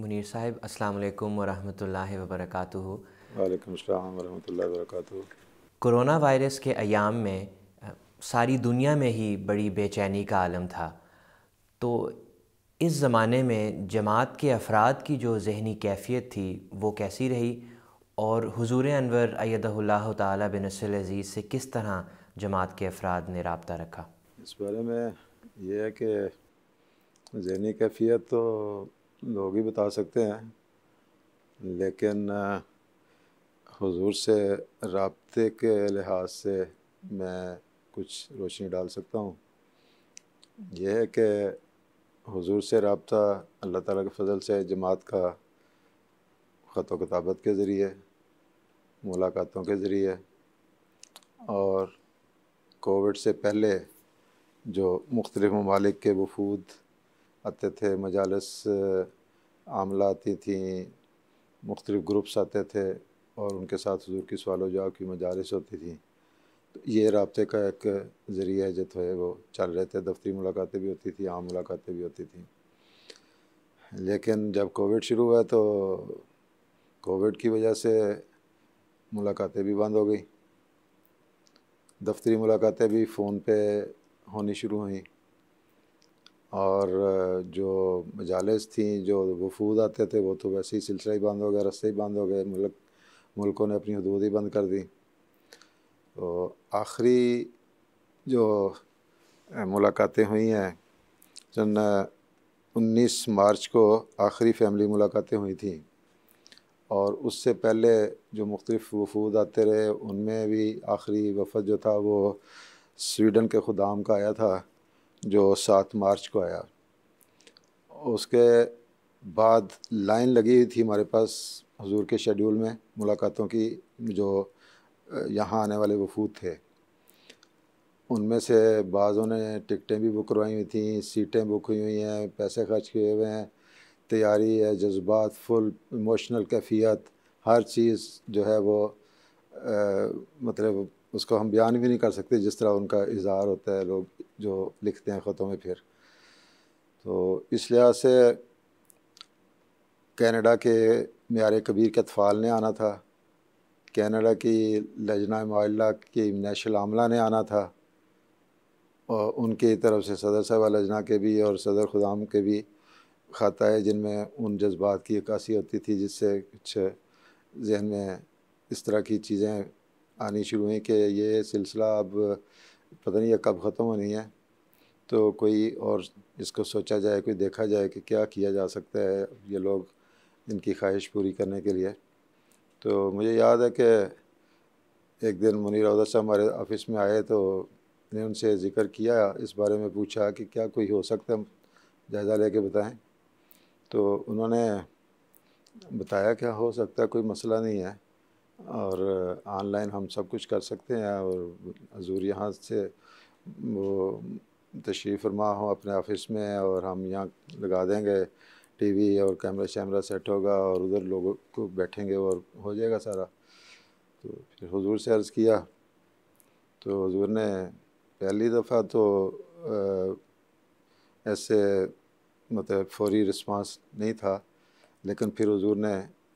मुनीर साहब अस्सलाम वालेकुम वरहमतुल्लाहि वबरकातुहु वालेकुम अस्सलाम वबरकातुहु कोरोना वायरस के अयाम में सारी दुनिया में ही बड़ी बेचैनी का आलम था तो इस ज़माने में जमात के अफराद की जो जहनी कैफियत थी वो कैसी रही और हजूर अनवर अयदल्ला तनसल अज़ीज़ से किस तरह जमात के अफराद ने रबता रखा इस बारे में यह है कि जहनी कैफियत तो लोग ही बता सकते हैं लेकिन हुजूर से रबते के लिहाज से मैं कुछ रोशनी डाल सकता हूँ यह है कि हुजूर से रबता अल्लाह ताला के फजल से जमात का ख़त कताबत के ज़रिए मुलाकातों के ज़रिए और कोविड से पहले जो मुख्तलिफ़ ममालिक के वफूद आते थे मजालस आमला आती थी मुख्तलिफ़ ग्रुप्स आते थे और उनके साथ हजूर की सवाल जवाब की मजालस होती थी तो ये रबते का एक ज़रिया जो तो है वो चल रहे थे दफ्तरी मुलाकातें भी होती थी आम मुलाकातें भी होती थी लेकिन जब कोविड शुरू हुआ तो कोविड की वजह से मुलाकातें भी बंद हो गई दफ्तरी मुलाकातें भी फ़ोन पे होनी शुरू हुई और जो मजालस थी जो वफूद आते थे वो तो वैसे ही सिलसिला ही बंद हो गया रस्ते ही बंद हो गए मुल्क मुल्कों ने अपनी हदूद ही बंद कर दी तो आखिरी जो मुलाकातें हुई हैं सन उन्नीस मार्च को आखिरी फैमिली मुलाकातें हुई थी और उससे पहले जो मुख्तलिफ़ वफूद आते रहे उनमें भी आखिरी वफद जो था वो स्वीडन के खुदाम का आया था जो सात मार्च को आया उसके बाद लाइन लगी हुई थी हमारे पास हजूर के शेड्यूल में मुलाकातों की जो यहाँ आने वाले वफूद थे उनमें से बाज़ों ने टिकटें भी बुक करवाई हुई थी सीटें बुक हुई हुई हैं पैसे खर्च किए हुए हैं तैयारी है जज्बात फुल इमोशनल कैफियत हर चीज़ जो है वो आ, मतलब उसको हम बयान भी नहीं कर सकते जिस तरह उनका इजहार होता है लोग जो लिखते हैं ख़तों में फिर तो इस लिहाज से कैनेडा के मैार कबीर के अतफ़ाल ने आना था कैनेडा की लजना मिला की नैशल आमला ने आना था और उनकी तरफ से सदर साहब लजना के भी और सदर खुदाम के भी ख़त आए जिनमें उन जज्बात की अक्सी होती थी जिससे कुछ जहन में इस तरह की चीज़ें आनी शुरू हुई कि ये सिलसिला अब पता नहीं कब ख़त्म होनी है तो कोई और इसको सोचा जाए कोई देखा जाए कि क्या किया जा सकता है ये लोग इनकी ख्वाहिश पूरी करने के लिए तो मुझे याद है कि एक दिन मुनीर अवदत साहब हमारे ऑफिस में आए तो ने उनसे ज़िक्र किया इस बारे में पूछा कि क्या कोई हो सकता है जायज़ा लेके बताएं तो उन्होंने बताया क्या हो सकता है कोई मसला नहीं है और ऑनलाइन हम सब कुछ कर सकते हैं और हजूर यहाँ से वो तशरीफ़ फरमा हो अपने ऑफिस में और हम यहाँ लगा देंगे टीवी और कैमरा शैमरा सेट होगा और उधर लोगों को बैठेंगे और हो जाएगा सारा तो फिर हजूर से अर्ज़ किया तो हजूर ने पहली दफ़ा तो ऐसे मतलब फौरी रिस्पांस नहीं था लेकिन फिर हजूर ने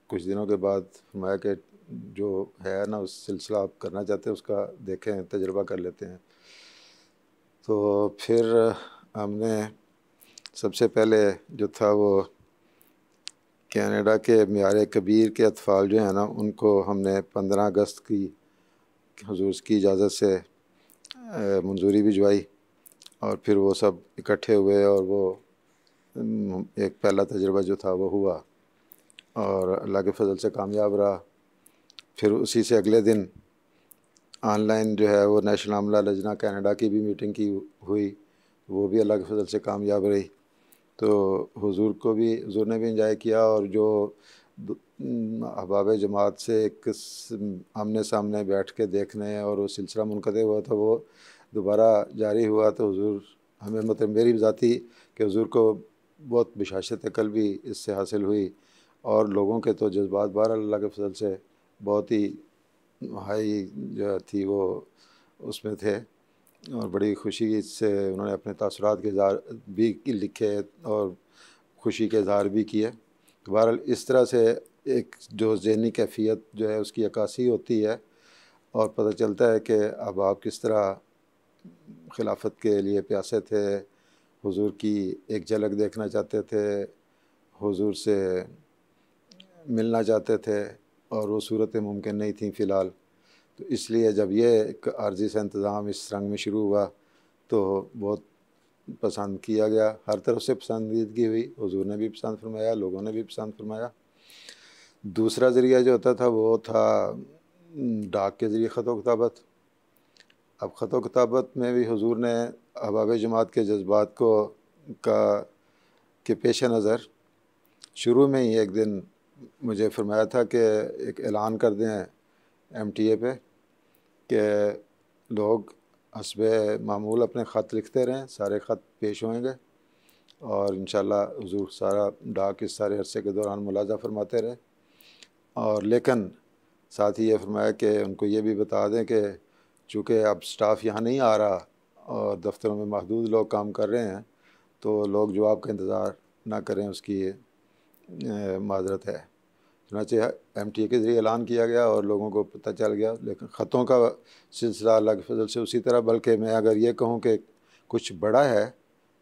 कुछ दिनों के बाद फरमाया कि जो है ना उस सिलसिला आप करना चाहते हैं उसका देखें तजर्बा कर लेते हैं तो फिर हमने सबसे पहले जो था वो कनाडा के म्यार कबीर के अतफ़ाल जो है ना उनको हमने पंद्रह अगस्त की हजूर की इजाज़त से मंजूरी भिजवाई और फिर वो सब इकट्ठे हुए और वो एक पहला तजर्बा जो था वो हुआ और अल्लाह के फजल से कामयाब रहा फिर उसी से अगले दिन ऑनलाइन जो है वो नेशनल आमला लजना कनाडा की भी मीटिंग की हुई वो भी अल्लाह के फजल से कामयाब रही तो हुजूर को भी हजूर ने भी इंजॉय किया और जो अहबाब जमात से एक आमने सामने बैठ के देखने और वो सिलसिला मुनद हुआ था वो दोबारा जारी हुआ तो हजूर हमें मतलब मेरी ज़ाती कि हजूर को बहुत बशाशत कल भी इससे हासिल हुई और लोगों के तो जज्बात बार अल्लाह के फजल से बहुत ही हाई जो थी वो उसमें थे और बड़ी खुशी से उन्होंने अपने तासरात के इजहार भी लिखे और खुशी के इजहार भी किए बहरहाल इस तरह से एक जो जहनी कैफियत जो है उसकी अक्सी होती है और पता चलता है कि अब आप किस तरह खिलाफत के लिए प्यासे थे हुजूर की एक झलक देखना चाहते थे हुजूर से मिलना चाहते थे और वो सूरतें मुमकिन नहीं थी फ़िलहाल तो इसलिए जब ये एक आर्जी सा इंतज़ाम इस रंग में शुरू हुआ तो बहुत पसंद किया गया हर तरफ से पसंदीदगी हुई हजूर ने भी पसंद फरमाया लोगों ने भी पसंद फरमाया दूसरा ज़रिया जो होता था वो था डाक के ज़रिए ख़त वताबत अब ख़त वताबत में भी हजूर ने अबाब जमात के जज्बात को का के पेश नज़र शुरू में ही एक दिन मुझे फरमाया था कि एक ऐलान कर दें एम टी ए पर कि लोग हसब मामूल अपने ख़त लिखते रहें सारे ख़त पेश होंगे और इन हजूर सारा डाक इस सारे अरसे के दौरान मुलाजा फरमाते रहे और लेकिन साथ ही ये फरमाया कि उनको ये भी बता दें कि चूँकि अब स्टाफ़ यहाँ नहीं आ रहा और दफ्तरों में महदूद लोग काम कर रहे हैं तो लोग जवाब का इंतज़ार ना करें उसकी माजरत है चुनाचे एम टी ए के ज़रिए ऐलान किया गया और लोगों को पता चल गया लेकिन ख़तों का सिलसिला अलग फजल से उसी तरह बल्कि मैं अगर ये कहूँ कि कुछ बड़ा है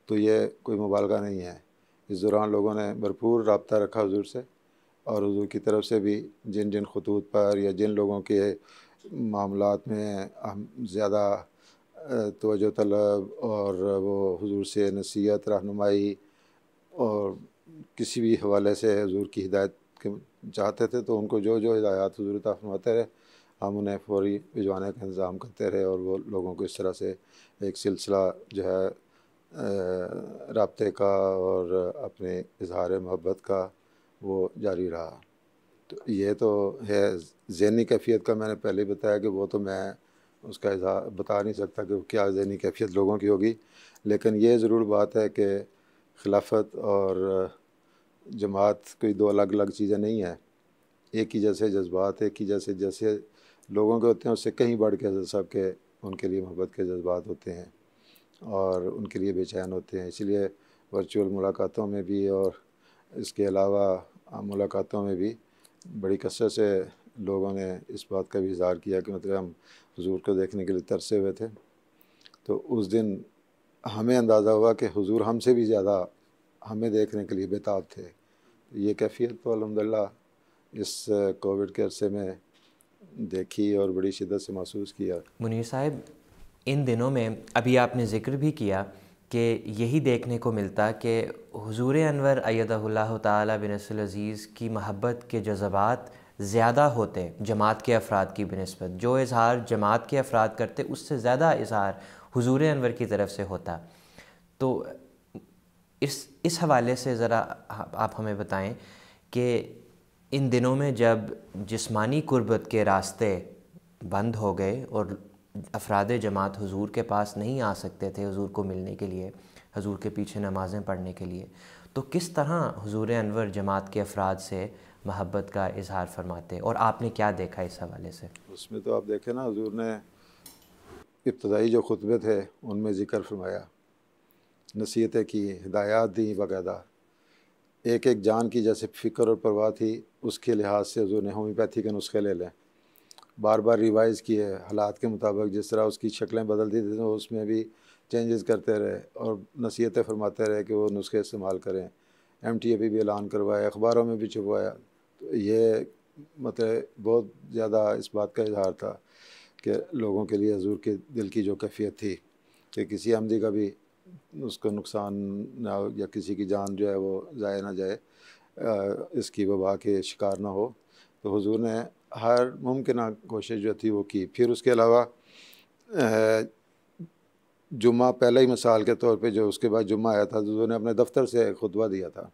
तो ये कोई मुबालगा नहीं है इस दौरान लोगों ने भरपूर रबता रखा हजूर से और हजूर की तरफ से भी जिन जिन खतूत पर या जिन लोगों के मामला में हम ज़्यादा तोजो तलब और वो हजूर से नसीहत रहनुमाई और किसी भी हवाले से हजूर की हिदायत के चाहते थे तो उनको जो जो हिदायत हजूरता फरमाते रहे हम उन्हें फौरी भिजवाने का इंतज़ाम करते रहे और वो लोगों को इस तरह से एक सिलसिला जो है रबते का और अपने इजहार मोहब्बत का वो जारी रहा तो ये तो है जहनी कैफियत का मैंने पहले बताया कि वो तो मैं उसका इजहार बता नहीं सकता कि क्या जहनी कैफियत लोगों की होगी लेकिन ये ज़रूर बात है कि खिलाफत और जमात कोई दो अलग अलग चीज़ें नहीं है एक ही जैसे जज्बात एक ही जैसे जैसे लोगों के होते हैं उससे कहीं बढ़ के हजरत साहब के उनके लिए मोहब्बत के जज्बात होते हैं और उनके लिए बेचैन होते हैं इसलिए वर्चुअल मुलाकातों में भी और इसके अलावा मुलाकातों में भी बड़ी कसर से लोगों ने इस बात का भी इजहार किया कि मतलब हम हजूर को देखने के लिए तरसे हुए थे तो उस दिन हमें अंदाज़ा हुआ कि हजूर हमसे भी ज़्यादा हमें देखने के लिए बेताब थे ये कैफियत तो अलहमदिल्ला इस कोविड के अरसे में देखी और बड़ी शिदत से महसूस किया मुनीर साहब इन दिनों में अभी आपने ज़िक्र भी किया कि यही देखने को मिलता कि हजूर अनवर अयदल्ला तबिनसल अज़ीज़ की महब्बत के जज्बात ज़्यादा होते जमात के अफराद की बनस्बत जो इजहार जमात के अफराद करते उससे ज़्यादा इजहार हजूर अनवर की तरफ से होता तो इस इस हवाले से ज़रा आप हमें बताएं कि इन दिनों में जब जिस्मानी कुर्बत के रास्ते बंद हो गए और अफराद जमात हुजूर के पास नहीं आ सकते थे हुजूर को मिलने के लिए हुजूर के पीछे नमाज़ें पढ़ने के लिए तो किस तरह हुजूर अनवर जमात के अफराद से महब्बत का इजहार फरमाते और आपने क्या देखा इस हवाले से उसमें तो आप देखें ना हजूर ने इब्तदाई जो खुतबे थे उनमें ज़िक्र फरमाया नसीहतें की हिदायत दी वगैरह एक एक जान की जैसे फ़िक्र और परवाह थी उसके लिहाज से जो ने होम्योपैथी के नुस्खे ले लें बार बार रिवाइज़ किए हालात के मुताबिक जिस तरह उसकी शक्लें बदलती थी तो उसमें भी चेंजेस करते रहे और नसीहतें फरमाते रहे कि वो नुस्खे इस्तेमाल करें एम टी ए भी ऐलान करवाया अखबारों में भी छुपवाया तो ये मतलब बहुत ज़्यादा इस बात का इजहार था कि लोगों के लिए हजूर के दिल की जो कैफियत थी कि किसी आमदी का भी उसका नुकसान ना या किसी की जान जो है वो ज़ाय ना जाए इसकी वबा के शिकार ना हो तो हुजूर ने हर मुमकिन कोशिश जो थी वो की फिर उसके अलावा जुम्मा पहले ही मिसाल के तौर पे जो उसके बाद जुम्मा आया था तो हुजूर ने अपने दफ्तर से खुतबा दिया था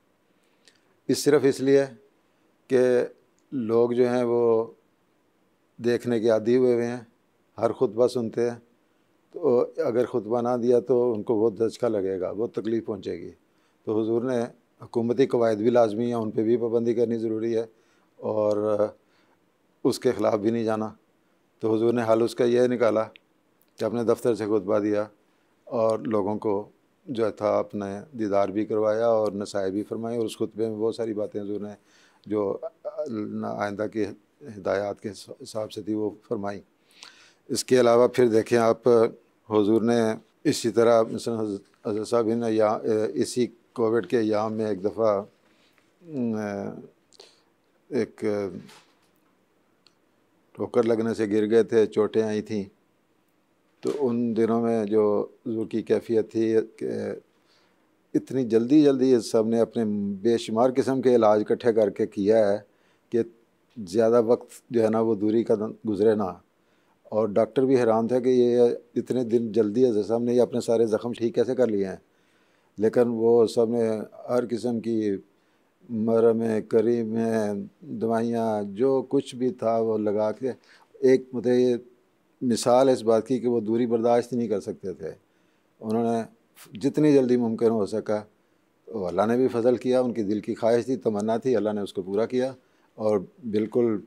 इस सिर्फ इसलिए कि लोग जो हैं वो देखने के आदि हुए हुए हैं हर खुतबा सुनते हैं तो अगर खुतबा ना दिया तो उनको बहुत धचका लगेगा बहुत तकलीफ़ पहुँचेगी तो हजूर ने हकूमती कवायद भी लाजमी हैं उन पर भी पाबंदी करनी ज़रूरी है और उसके ख़िलाफ़ भी नहीं जाना तो हजूर ने हाल उसका यह निकाला कि अपने दफ्तर से खुतबा दिया और लोगों को जो था अपने दीदार भी करवाया और नसाए भी फरमाई और उस खुतबे में बहुत सारी बातें हजूर ने जो आइंदा की हिदायत के हिसाब से थी वो फरमाई इसके अलावा फिर देखें आप हुजूर ने इसी तरह हजरत साहब ने या इसी कोविड के याम में एक दफ़ा एक ठोकर लगने से गिर गए थे चोटें आई थी तो उन दिनों में जो हजूर की कैफियत थी इतनी जल्दी जल्दी सब ने अपने बेशुमार किस्म के इलाज इकट्ठे करके किया है कि ज़्यादा वक्त जो है ना वो दूरी का गुजरे ना और डॉक्टर भी हैरान थे कि ये इतने दिन जल्दी है साहब ने ये अपने सारे ज़ख्म ठीक कैसे कर लिए हैं लेकिन वो सब ने हर किस्म की मरम करीम दवाइयाँ जो कुछ भी था वो लगा के एक मतलब ये मिसाल इस बात की कि वो दूरी बर्दाश्त नहीं कर सकते थे उन्होंने जितनी जल्दी मुमकिन हो सका तो अल्लाह ने भी फजल किया उनकी दिल की ख्वाहिश थी तमन्ना थी अल्लाह ने उसको पूरा किया और बिल्कुल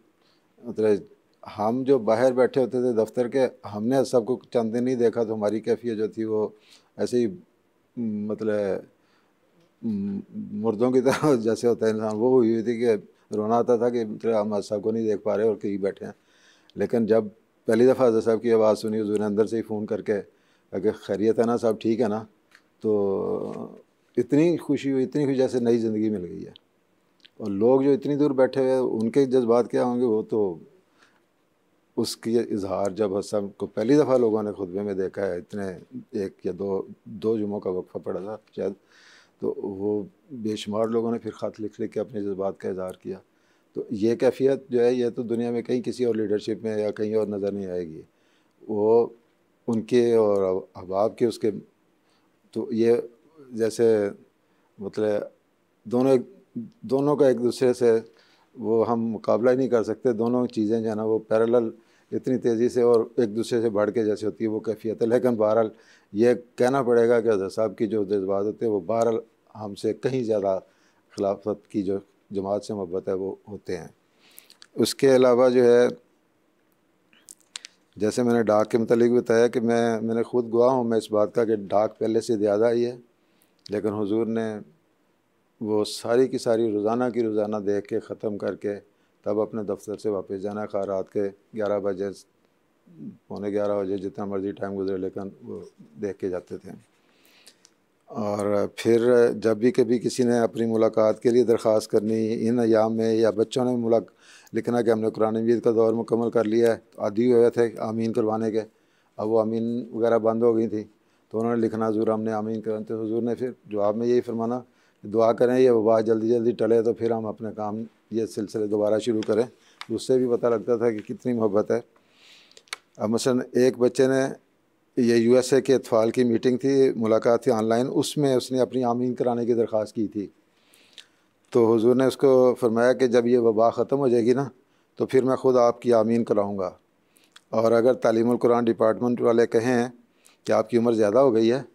मतलब हम जो बाहर बैठे होते थे दफ्तर के हमने सबको चंद दिन नहीं देखा तो हमारी कैफियत जो थी वो ऐसे ही मतलब मुर्दों की तरह जैसे होता है इंसान वो हुई हुई थी कि रोना आता था कि मतलब हम सबको नहीं देख पा रहे और कहीं बैठे हैं लेकिन जब पहली दफ़ा अजय साहब की आवाज़ सुनी उस अंदर से ही फ़ोन करके अगर खैरियत है ना सब ठीक है ना तो इतनी खुशी हुई इतनी खुशी जैसे नई ज़िंदगी मिल गई है और लोग जो इतनी दूर बैठे हुए उनके जज्बात क्या होंगे वो तो उसकी इजहार जब हसन को पहली दफ़ा लोगों ने खुतबे में देखा है इतने एक या दो दो जुमों का वक्फा पड़ा था शायद तो वो बेशुमार लोगों ने फिर ख़त लिख लिख के अपने जज्बात का इजहार किया तो ये कैफियत जो है यह तो दुनिया में कहीं किसी और लीडरशिप में या कहीं और नज़र नहीं आएगी वो उनके और अहबाब के उसके तो ये जैसे मतलब दोनों दोनों का एक दूसरे से वो हम मुकाबला ही नहीं कर सकते दोनों चीज़ें जो है ना वो पैरेलल इतनी तेज़ी से और एक दूसरे से बढ़ के जैसे होती है वो कैफियत है लेकिन बहरहाल ये कहना पड़ेगा कि अजहर साहब की जो जज्बात होते हैं वो बहरहाल हमसे कहीं ज़्यादा खिलाफत की जो जमात से मोहब्बत है वो होते हैं उसके अलावा जो है जैसे मैंने डाक के मतलब बताया कि मैं मैंने ख़ुद गुआ हूँ मैं इस बात का कि डाक पहले से ज़्यादा ही है लेकिन हुजूर ने वो सारी की सारी रोज़ाना की रोज़ाना देख के ख़त्म करके तब अपने दफ्तर से वापस जाना खा रात के ग्यारह बजे पौने ग्यारह बजे जितना मर्जी टाइम गुजरे लेकिन वो देख के जाते थे और फिर जब भी कभी किसी ने अपनी मुलाकात के लिए दरख्वास्त करनी इन अयाम में या बच्चों ने मुला लिखना कि हमने कुरान मजीद का दौर मुकम्मल कर लिया है तो आदि हुए थे आमीन करवाने के अब वो आमीन वगैरह बंद हो गई थी तो उन्होंने लिखना हजूर हमने आमीन करते तो हजूर ने फिर जवाब में यही फरमाना दुआ करें ये वबा जल्दी जल्दी टले तो फिर हम अपने काम ये सिलसिले दोबारा शुरू करें उससे भी पता लगता था कि कितनी मोहब्बत है अब मसलन एक बच्चे ने ये यूएसए के अतफाल की मीटिंग थी मुलाकात थी ऑनलाइन उसमें उसने अपनी आमीन कराने की दरख्वास्त की थी तो हुजूर ने उसको फरमाया कि जब ये वबा ख़त्म हो जाएगी ना तो फिर मैं ख़ुद आपकी आमीन कराऊँगा और अगर तालीम कुरान डिपार्टमेंट वाले कहें कि आपकी उम्र ज़्यादा हो गई है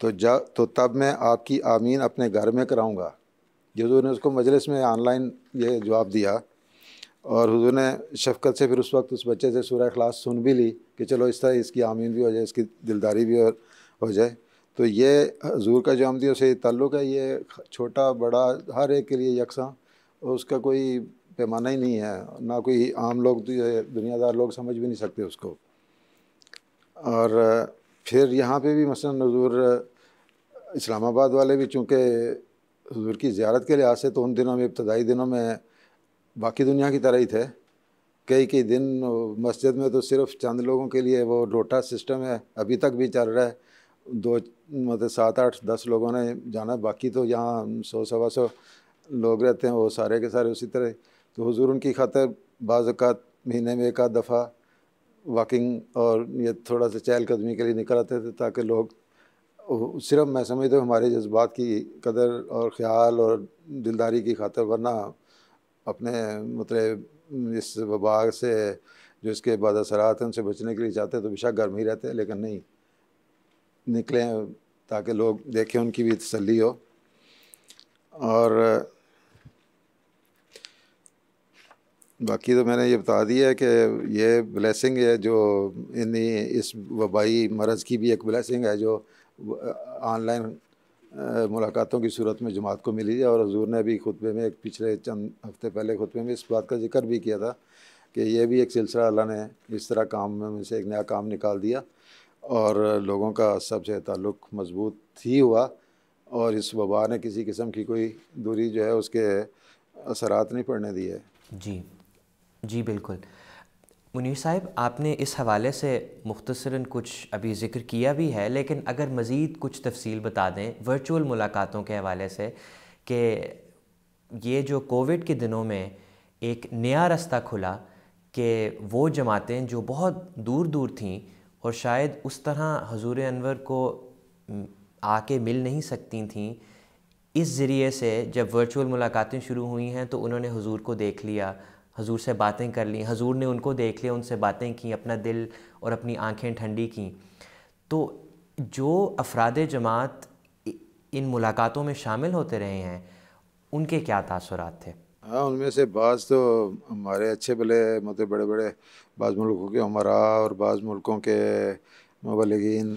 तो जा तो तब मैं आपकी आमीन अपने घर में कराऊँगा कि हजूर ने उसको मजलिस में ऑनलाइन ये जवाब दिया और हजूर ने शफकत से फिर उस वक्त उस बच्चे से सूर्य खलास सुन भी ली कि चलो इस तरह इसकी आमीन भी हो जाए इसकी दिलदारी भी हो जाए तो ये हजूर का जो आमदी से ताल्लुक़ है ये छोटा बड़ा हर एक के लिए यकसा और उसका कोई पैमाना ही नहीं है ना कोई आम लोग दुनियादार लोग समझ भी नहीं सकते उसको और फिर यहाँ पे भी मसलन हजूर इस्लामाबाद वाले भी चूँकि हजूर की ज्यारत के लिहाज से तो उन दिनों में इब्तदाई दिनों में बाकी दुनिया की तरह ही थे कई कई दिन मस्जिद में तो सिर्फ चंद लोगों के लिए वो डोटा सिस्टम है अभी तक भी चल रहा है दो मतलब सात आठ दस लोगों ने जाना बाकी तो यहाँ सौ सवा सौ लोग रहते हैं वो सारे के सारे उसी तरह तो हुजूर उनकी खातर बाज़ात महीने में एक आध दफ़ा वॉकिंग और ये थोड़ा सा चहल कदमी के लिए निकल आते थे ताकि लोग सिर्फ मैं समझता हूँ हमारे जज्बात की कदर और ख्याल और दिलदारी की खातर वरना अपने मतलब इस वबा से जो इसके बाद असरात हैं उनसे बचने के लिए चाहते तो बेशक घर में ही रहते हैं लेकिन नहीं निकलें ताकि लोग देखें उनकी भी तसली हो और बाकी तो मैंने ये बता दिया है कि ये ब्लेसिंग है जो इन्हीं इस वबाई मरज़ की भी एक ब्लेसिंग है जो ऑनलाइन मुलाकातों की सूरत में जमात को मिली और हजूर ने भी खुतबे में एक पिछले चंद हफ्ते पहले खुतबे में इस बात का जिक्र भी किया था कि यह भी एक सिलसिला अल्लाह ने इस तरह काम में से एक नया काम निकाल दिया और लोगों का सबसे ताल्लुक मजबूत ही हुआ और इस वबा ने किसी किस्म की कोई दूरी जो है उसके असरात नहीं पड़ने दिए जी जी बिल्कुल मुनीर साहब आपने इस हवाले से मुख्तसरा कुछ अभी ज़िक्र किया भी है लेकिन अगर मज़ीद कुछ तफसील बता दें वर्चुअल मुलाकातों के हवाले से कि ये जो कोविड के दिनों में एक नया रास्ता खुला कि वो जमातें जो बहुत दूर दूर थीं और शायद उस तरह हजूर अनवर को आके मिल नहीं सकती थीं इस ज़रिए से जब वर्चुअल मुलाकातें शुरू हुई हैं तो उन्होंने हजूर को देख लिया हजूर से बातें कर ली हजूर ने उनको देख लिया उनसे बातें की अपना दिल और अपनी आंखें ठंडी की तो जो अफराद जमात इन मुलाकातों में शामिल होते रहे हैं उनके क्या तासरात थे हाँ उनमें से बाज़ तो हमारे अच्छे भले मतलब बड़े बड़े बाज़ मुल्कों के हमारा और बाज़ मुल्कों के मबलगिन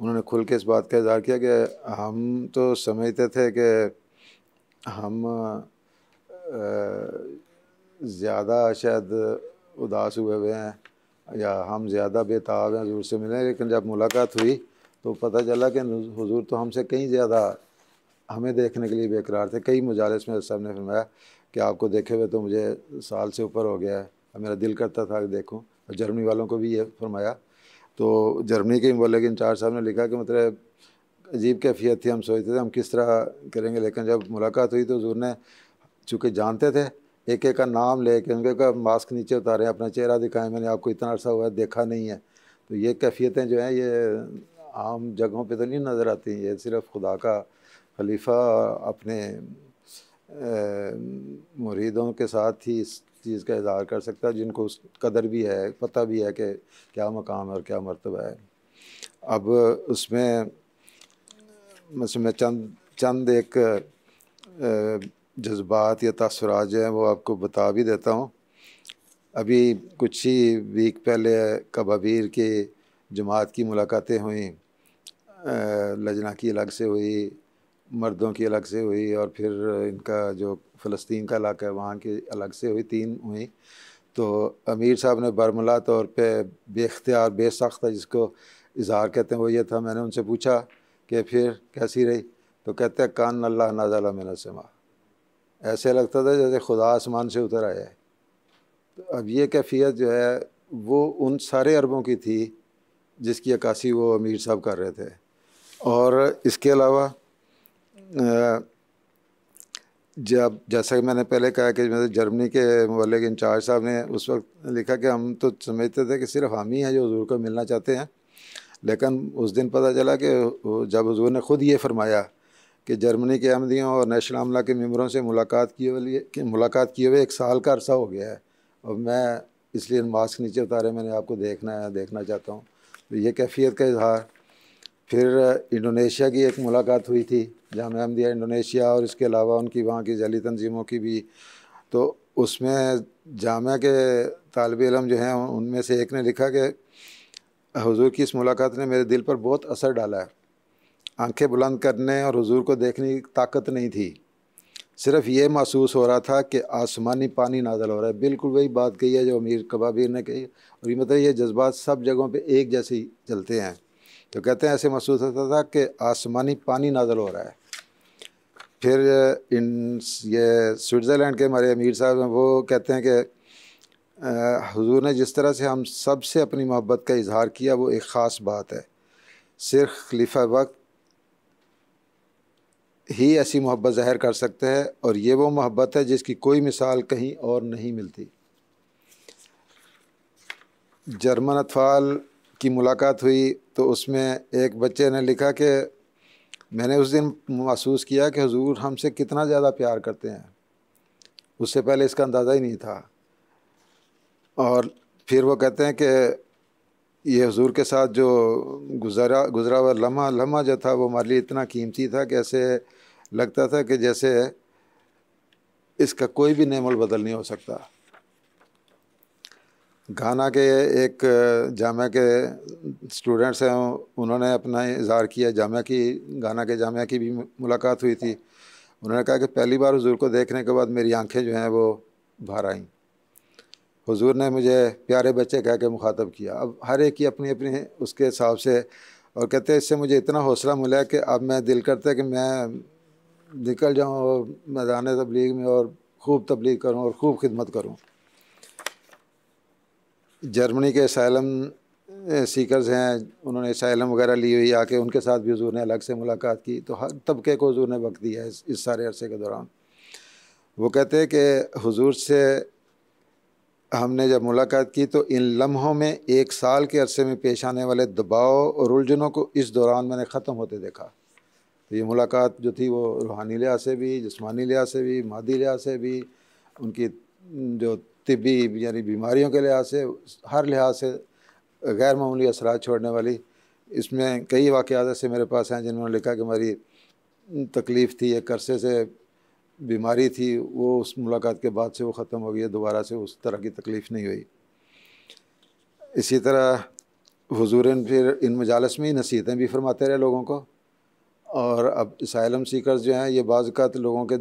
उन्होंने खुल के इस बात का इजहार किया कि हम तो समझते थे कि हम आ, ज़्यादा शायद उदास हुए हुए हैं या हम ज़्यादा बेताब हैं हजूर से मिले लेकिन जब मुलाकात हुई तो पता चला कि हजूर तो हमसे कहीं ज़्यादा हमें देखने के लिए बेकरार थे कई मुजालस में साहब ने फरमाया कि आपको देखे हुए तो मुझे साल से ऊपर हो गया है मेरा दिल करता था कि देखूँ और जर्मनी वालों को भी ये फरमाया तो जर्मनी के बोले कि इंचार्ज साहब ने लिखा कि मतलब अजीब कैफियत थी हम सोचते थे हम किस तरह करेंगे लेकिन जब मुलाकात हुई तो हजूर ने चूँकि जानते थे एक एक का नाम ले उनके का मास्क नीचे उतारे अपना चेहरा दिखाएं मैंने आपको इतना अर्सा हुआ देखा नहीं है तो ये कैफियतें जो हैं ये आम जगहों पे तो नहीं नज़र आती ये सिर्फ खुदा का खलीफा अपने मुरीदों के साथ ही इस चीज़ का इजहार कर सकता है जिनको उस कदर भी है पता भी है कि क्या मकाम है और क्या मरतबा है अब उसमें उसमें चंद चंद एक जज्बात या तसरात जो हैं वो आपको बता भी देता हूँ अभी कुछ ही वीक पहले कबाबीर के जमात की मुलाकातें हुई लजना की अलग से हुई मर्दों की अलग से हुई और फिर इनका जो फ़लस्तीन का इलाका है वहाँ की अलग से हुई तीन हुई तो अमीर साहब ने बरमला तौर पर बेख्तियार बेसख्त जिसको इजहार कहते हैं वो ये था मैंने उनसे पूछा कि फिर कैसी रही तो कहते हैं कान अल्लाह नाजाला मैंने समा ऐसे लगता था जैसे खुदा आसमान से उतर आया है तो अब ये कैफियत जो है वो उन सारे अरबों की थी जिसकी अक्सी वो अमीर साहब कर रहे थे और इसके अलावा जब जैसा कि मैंने पहले कहा कि मतलब जर्मनी के मलिक इंचार्ज साहब ने उस वक्त लिखा कि हम तो समझते थे कि सिर्फ हम ही हैं जो हजूर को मिलना चाहते हैं लेकिन उस दिन पता चला कि जब हजूर ने ख़ुद ये फरमाया कि जर्मनी के अमदियों और नेशनल अमला के मेम्बरों से मुलाकात किए हुए कि मुलाकात किए हुए एक साल का अरसा हो गया है और मैं इसलिए मास्क नीचे उतारे मैंने आपको देखना है देखना चाहता हूँ तो ये कैफियत का इजहार फिर इंडोनेशिया की एक मुलाकात हुई थी जाम दिया इंडोनेशिया और इसके अलावा उनकी वहाँ की जली तनजीमों की भी तो उसमें जाम के तालब इलम जो हैं उनमें से एक ने लिखा कि हजूर की इस मुलाकात ने मेरे दिल पर बहुत असर डाला है आंखें बुलंद करने और हुजूर को देखने की ताकत नहीं थी सिर्फ ये महसूस हो रहा था कि आसमानी पानी नाजल हो रहा है बिल्कुल वही बात कही है जो अमीर कबाबीर ने कही और ये मतलब ये जज्बात सब जगहों पे एक जैसे ही चलते हैं तो कहते हैं ऐसे महसूस होता था कि आसमानी पानी नाजल हो रहा है फिर इन ये स्विट्ज़रलैंड के हमारे अमीर साहब हैं वो कहते हैं कि हजूर ने जिस तरह से हम सब से अपनी मोहब्बत का इजहार किया वो एक ख़ास बात है सिर्फ खलीफा वक्त ही ऐसी मोहब्बत ज़ाहिर कर सकते है और ये वो मोहब्बत है जिसकी कोई मिसाल कहीं और नहीं मिलती जर्मन अतफाल की मुलाकात हुई तो उसमें एक बच्चे ने लिखा कि मैंने उस दिन महसूस किया कि हजूर हमसे कितना ज़्यादा प्यार करते हैं उससे पहले इसका अंदाज़ा ही नहीं था और फिर वो कहते हैं कि ये हजूर के साथ जो गुज़रा गुज़रा हुआ लम्हा लम्हा जो था वो हमारे लिए इतना कीमती था कि ऐसे लगता था कि जैसे इसका कोई भी नेमल बदल नहीं हो सकता घाना के एक जामिया के स्टूडेंट्स हैं उन्होंने अपना इजहार किया जामिया की घाना के जामिया की भी मुलाकात हुई थी उन्होंने कहा कि पहली बार हुजूर को देखने के बाद मेरी आंखें जो हैं वो भर आईं हुजूर ने मुझे प्यारे बच्चे कह के मुखातब किया अब हर एक की अपनी अपनी उसके हिसाब से और कहते हैं इससे मुझे इतना हौसला मिला कि अब मैं दिल करता है कि मैं निकल जाऊँ और मैदान तबलीग में और खूब तबलीग करूँ और खूब खिदमत करूँ जर्मनी के सैलम सीकर्स हैं उन्होंने सैलम वगैरह ली हुई आके उनके साथ भी हजूर ने अलग से मुलाकात की तो हर तबके को हजूर ने वक्त दिया इस, इस सारे अरसे के दौरान वो कहते हैं कि हजूर से हमने जब मुलाकात की तो इन लम्हों में एक साल के अरसे में पेश आने वाले दबाव और उलझनों को इस दौरान मैंने ख़त्म होते देखा तो ये मुलाकात जो थी वो रूहानी लिहाज से भी जिसमानी लिहाज से भी मादी लिहाज से भी उनकी जो तबी यानी बीमारियों के लिहाज से हर लिहाज से गैर मामूली असरा छोड़ने वाली इसमें कई वाक़ ऐसे मेरे पास हैं जिन्होंने लिखा कि हमारी तकलीफ़ थी एक अरसे से बीमारी थी वो उस मुलाकात के बाद से वो ख़त्म हो गई है दोबारा से उस तरह की तकलीफ़ नहीं हुई इसी तरह हजूर फिर इन मजालस में ही नसीहतें भी फरमाते रहे लोगों को और अब इसम सीकर जो हैं ये बाज़त लोगों के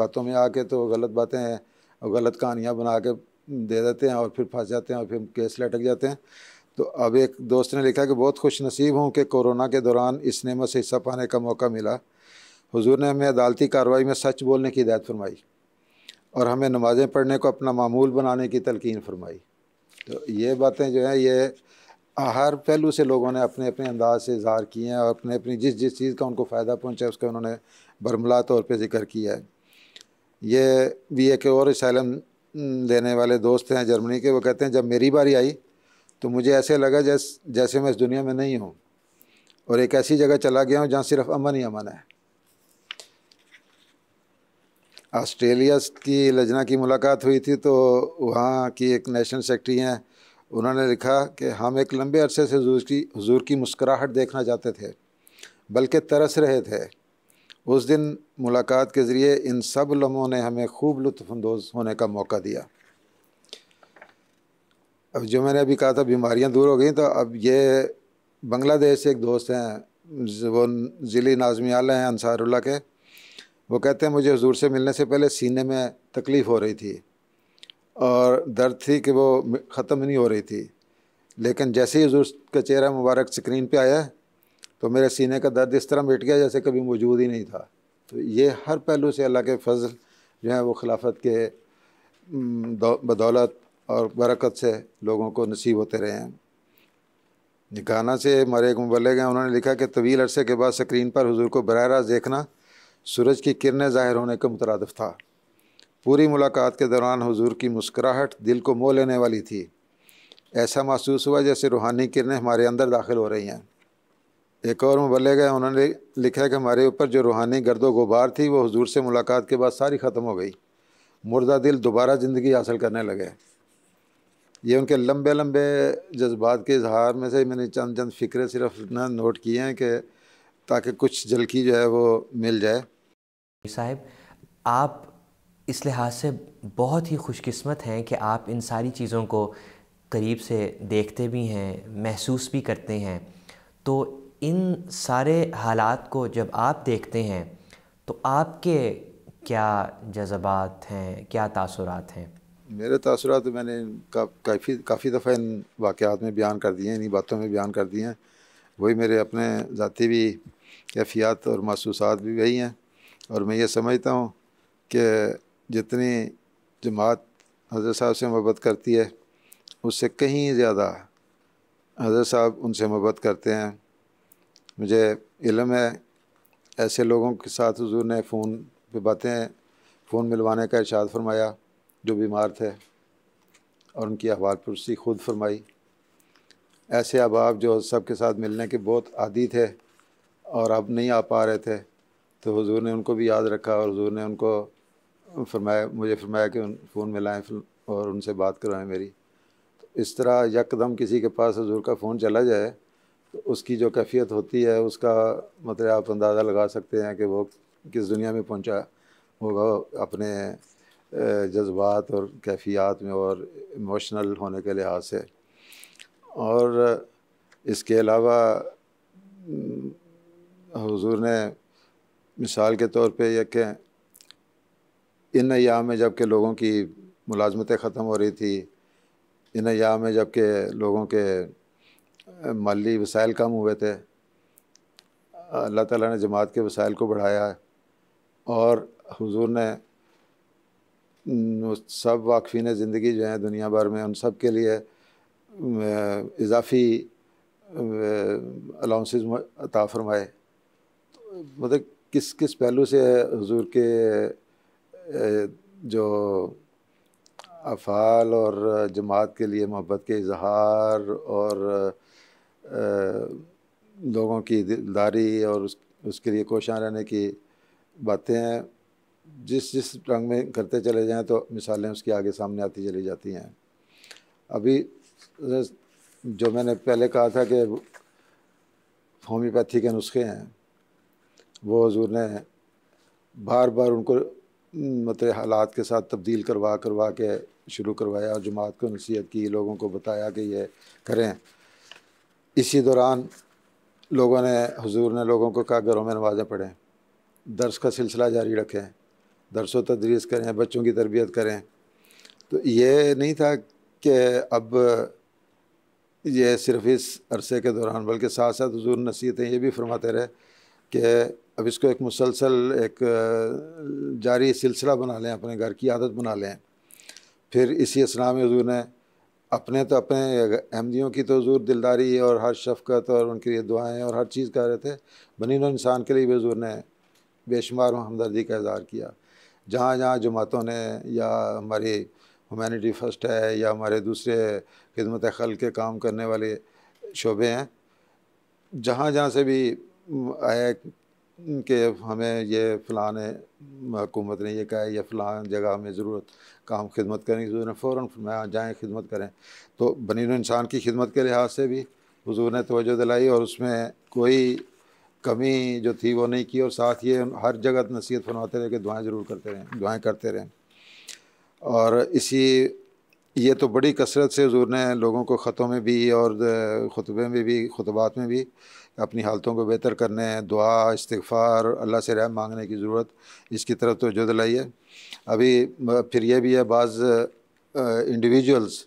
बातों में आके तो गलत बातें और गलत कहानियाँ बना के दे देते हैं और फिर फंस जाते हैं और फिर केस लटक जाते हैं तो अब एक दोस्त ने लिखा कि बहुत खुश नसीब हूँ कि कोरोना के दौरान इस नमत से हिस्सा पाने का मौका मिला हुजूर ने हमें अदालती कार्रवाई में सच बोलने की हिदायत फरमाई और हमें नमाज़ें पढ़ने को अपना मामूल बनाने की तलकिन फरमाई तो ये बातें जो हैं ये हाँ, हर पहलू से लोगों ने अपने अपने अंदाज से इजहार किए हैं और अपने अपनी जिस जिस चीज़ का उनको फ़ायदा पहुँचा उसका उन्होंने बरमला तौर पर जिक्र किया है ये भी एक और सैलम देने वाले दोस्त हैं जर्मनी के वो कहते हैं जब मेरी बारी आई तो मुझे ऐसे लगा जैस जैसे मैं इस दुनिया में नहीं हूँ और एक ऐसी जगह चला गया हूँ जहाँ सिर्फ अमन ही अमन है ऑस्ट्रेलिया की लजना की मुलाकात हुई थी तो वहाँ की एक नेशनल सेक्रेटरी हैं उन्होंने लिखा कि हम एक लंबे अरसे से हजूर की हजूर की मुस्कराहट देखना चाहते थे बल्कि तरस रहे थे उस दिन मुलाकात के ज़रिए इन सब लम्हों ने हमें खूब लुफानंदोज़ होने का मौका दिया अब जो मैंने अभी कहा था बीमारियां दूर हो गई तो अब ये बांग्लादेश से एक दोस्त हैं वो ज़िली नाजमी आला हैं अनसारुल्ला के वो कहते हैं मुझे हजूर से मिलने से पहले सीने में तकलीफ़ हो रही थी और दर्द थी कि वो ख़त्म नहीं हो रही थी लेकिन जैसे ही हजूर का चेहरा मुबारक स्क्रीन पे आया तो मेरे सीने का दर्द इस तरह बैठ गया जैसे कभी मौजूद ही नहीं था तो ये हर पहलू से अल्लाह के फजल जो है वो खिलाफत के बदौलत और बरकत से लोगों को नसीब होते रहे हैं निकाना से हमारे एक मुबलग हैं उन्होंने लिखा कि तवील अरसे के बाद स्क्रीन पर हजूर को बर रास्त देखना सूरज की किरणें ज़ाहिर होने का मुतरद था पूरी मुलाकात के दौरान हुजूर की मुस्कराहट दिल को मोह लेने वाली थी ऐसा महसूस हुआ जैसे रूहानी किरणें हमारे अंदर दाखिल हो रही हैं एक और मुबले गए उन्होंने लिखा कि हमारे ऊपर जो रूहानी गर्दो गुबार थी वो हजूर से मुलाकात के बाद सारी ख़त्म हो गई मुर्दा दिल दोबारा ज़िंदगी हासिल करने लगे ये उनके लंबे लंबे जज्बात के इजहार में से मैंने चंद चंद फ़िक्रे सिर्फ इतना नोट किए हैं कि ताकि कुछ जल्की जो है वो मिल जाए साहब आप इस लिहाज से बहुत ही खुशकिस्मत हैं कि आप इन सारी चीज़ों को करीब से देखते भी हैं महसूस भी करते हैं तो इन सारे हालात को जब आप देखते हैं तो आपके क्या जज्बात हैं क्या तासुरात हैं मेरे तासुरात तो मैंने काफ़ी काफ़ी दफ़ा इन वाक़ात में बयान कर दिए हैं इन बातों में बयान कर दिए हैं वही मेरे अपने ज़ाती भी कैफियात और महसूसात भी वही हैं और मैं ये समझता हूँ कि जितनी जमात हजरत साहब से मोहब्बत करती है उससे कहीं ज़्यादा हजरत साहब उनसे मोहब्बत करते हैं मुझे इलम है ऐसे लोगों के साथ हजूर ने फ़ोन पे बातें फ़ोन मिलवाने का इर्शाद फरमाया जो बीमार थे और उनकी अहवाल पुरसी खुद फरमाई ऐसे अहबाब जो सबके साथ मिलने के बहुत आदि थे और अब नहीं आ पा रहे थे तो हुजूर ने उनको भी याद रखा और हुजूर ने उनको फरमाया मुझे फरमाया कि फ़ोन मिलाएं और उनसे बात करवाएं मेरी तो इस तरह यकदम किसी के पास हजूर का फ़ोन चला जाए तो उसकी जो कैफियत होती है उसका मतलब आप अंदाज़ा लगा सकते हैं कि वो किस दुनिया में पहुंचा होगा अपने जज्बात और कैफियात में और इमोशनल होने के लिहाज से और इसके अलावा हजूर हम्म, ने मिसाल के तौर पर यह इन अयाम में जबकि लोगों की मुलाजमतें ख़त्म हो रही थी इन अयाम में जबकि लोगों के माली वसाइल कम हुए थे अल्लाह ताला ने जमात के वसाइल को बढ़ाया है और हुजूर ने सब वाकफीन ज़िंदगी जो हैं दुनिया भर में उन सब के लिए इजाफी अलाउंस अता फरमाए मतलब किस किस पहलू से हजूर के जो अफ़ाल और जमात के लिए मोहब्बत के इजहार और लोगों की दिलदारी और उस उसके लिए कोशाँ रहने की बातें जिस जिस रंग में करते चले जाएं तो मिसालें उसके आगे सामने आती चली जाती हैं अभी जो मैंने पहले कहा था कि होम्योपैथी के नुस्खे हैं वो हजूर ने बार बार उनको मत मतलब हालात के साथ तब्दील करवा करवा के शुरू करवाया और जमात को नसीहत की लोगों को बताया कि ये करें इसी दौरान लोगों ने हजूर ने लोगों को कहा घरों में नवाजें पढ़ें दर्स का सिलसिला जारी रखें दरस व तदरीस करें बच्चों की तरबियत करें तो ये नहीं था कि अब ये सिर्फ इस अरसे के दौरान बल्कि साथ साथ हजूर नसीहतें ये भी फरमाते रहे कि अब इसको एक मुसलसल एक जारी सिलसिला बना लें अपने घर की आदत बना लें फिर इसी असना में हजूर ने अपने तो अपने अहमदियों की तो हजूर दिलदारी और हर शफकत और उनके लिए दुआएँ और हर चीज़ कर रहे थे बनी इंसान के लिए भी हजूर ने बेशुमार हमदर्दी का इजहार किया जहाँ जहाँ जमातों ने या हमारी हुमानिटी फर्स्ट है या हमारे दूसरे खिदमत खल के काम करने वाले शोबे हैं जहाँ जहाँ से भी आया कि हमें ये फ़लान हुकूमत ने यह कहा है या फ़लान जगह हमें ज़रूरत काम खिदमत करने की ज़रूरत फ़ौर फरमाया जाएँ खिदमत करें तो बनी इंसान की खिदमत के लिहाज से भी हजूर ने तोजह दिलाई और उसमें कोई कमी जो थी वो नहीं की और साथ ये हर जगह नसीहत फरमाते रहे कि दुआएँ ज़रूर करते रहें दुआएँ करते रहें और इसी ये तो बड़ी कसरत से हजूर ने लोगों को ख़तों में भी और ख़ुतबे में भी खुतबात में भी अपनी हालतों को बेहतर करने दुआ इस्तफ़ार अल्लाह से रहम मांगने की ज़रूरत इसकी तरफ तो जो दिलाई अभी फिर यह भी है बाज़ इंडिविजुअल्स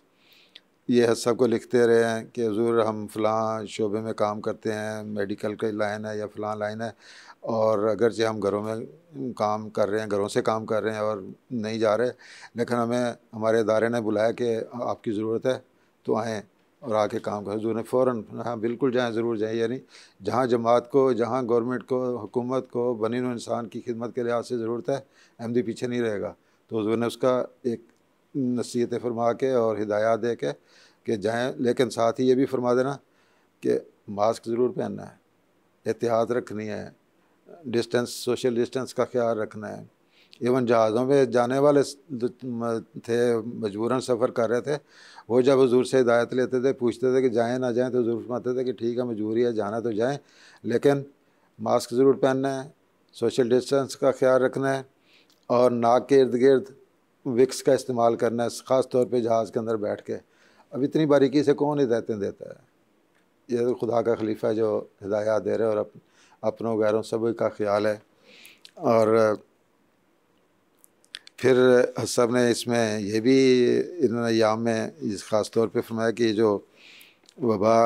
ये हद सब को लिखते रहे हैं कि हजूर हम फ़लाँ शोबे में काम करते हैं मेडिकल की लाइन है या फलां लाइन है और अगरचे हम घरों में काम कर रहे हैं घरों से काम कर रहे हैं और नहीं जा रहे लेकिन हमें हमारे इदारे ने बुलाया कि आपकी ज़रूरत है तो आएँ और आके काम कर जो ने फ़ौर हाँ बिल्कुल जाएँ ज़रूर जाएँ यानी जहाँ जमात को जहाँ गवर्नमेंट को हुकूमत को नो इंसान की खिदमत के लिहाज से ज़रूरत है एम अहमदी पीछे नहीं रहेगा तो हजूर ने उसका एक नसीहत फरमा के और हिदायत दे के कि जाएँ लेकिन साथ ही ये भी फरमा देना कि मास्क ज़रूर पहनना है एहतियात रखनी है डिस्टेंस सोशल डिस्टेंस का ख्याल रखना है इवन जहाज़ों में जाने वाले थे मजबूरन सफ़र कर रहे थे वो जब हजूर से हिदायत लेते थे पूछते थे कि जाएँ ना जाएँ तो हजूर फरमाते थे कि ठीक है मजबूरी है जाना तो जाएँ लेकिन मास्क ज़रूर पहनना है सोशल डिस्टेंस का ख्याल रखना है और नाक के इर्द गिर्द विक्स का इस्तेमाल करना है ख़ास तौर पर जहाज़ के अंदर बैठ के अब इतनी बारीकी से कौन हिदायतें देता है ये तो खुदा का खलीफा जो हिदायत दे रहे और अप, अपनों गैरों सब का ख्याल है और फिर सब ने इसमें यह भी इन्होंने याम में इस ख़ास तौर पर फरमाया कि जो वबा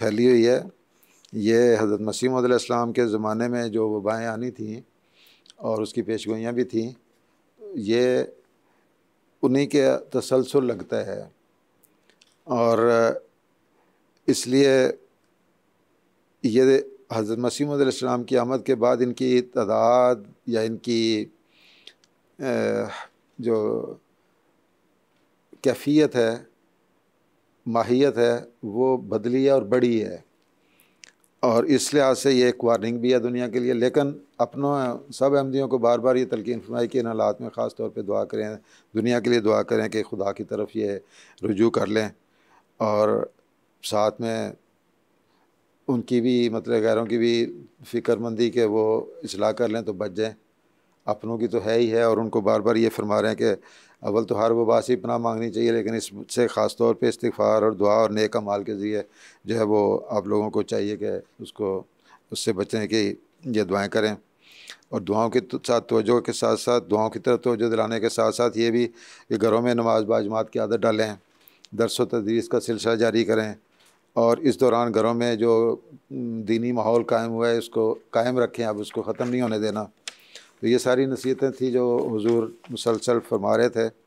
फैली हुई है ये हज़रत मसीम इस्लाम के ज़माने में जो वबाएँ आनी थी और उसकी पेशगोइयाँ भी थी ये उन्हीं के तसलसल लगता है और इसलिए ये हज़रत मसीम इस्लाम की आमद के बाद इनकी तादाद या इनकी जो कैफियत है माहियत है वो बदली है और बड़ी है और इस लिहाज से ये एक वार्निंग भी है दुनिया के लिए लेकिन अपनों सब अहमदियों को बार बार ये तलकिन फरमाई कि इन हालात में ख़ास तौर पर दुआ करें दुनिया के लिए दुआ करें कि खुदा की तरफ ये रुजू कर लें और साथ में उनकी भी मतलब गैरों की भी फ़िक्रमंदी के वो इसलाह कर लें तो बच जाएँ अपनों की तो है ही है और उनको बार बार ये फरमा रहे हैं कि अव्वल तो हर वबा से पना मांगनी चाहिए लेकिन इससे ख़ास तौर पर इस्तफ़ार और दुआ और नेक माल के ज़रिए जो है वो आप लोगों को चाहिए कि उसको उससे बचें कि ये दुआएँ करें और दुआओं के तो साथ तोजह के साथ साथ दुआओं की तरफ तोजो दिलाने के साथ साथ ये भी कि घरों में नमाज बाजमात की आदत डालें दरस व तदरीस का सिलसिला जारी करें और इस दौरान घरों में जो दीनी माहौल कायम हुआ है उसको कायम रखें अब उसको ख़त्म नहीं होने देना तो ये सारी नसीहतें थी जो हजूर मुसलसल फरमा रहे थे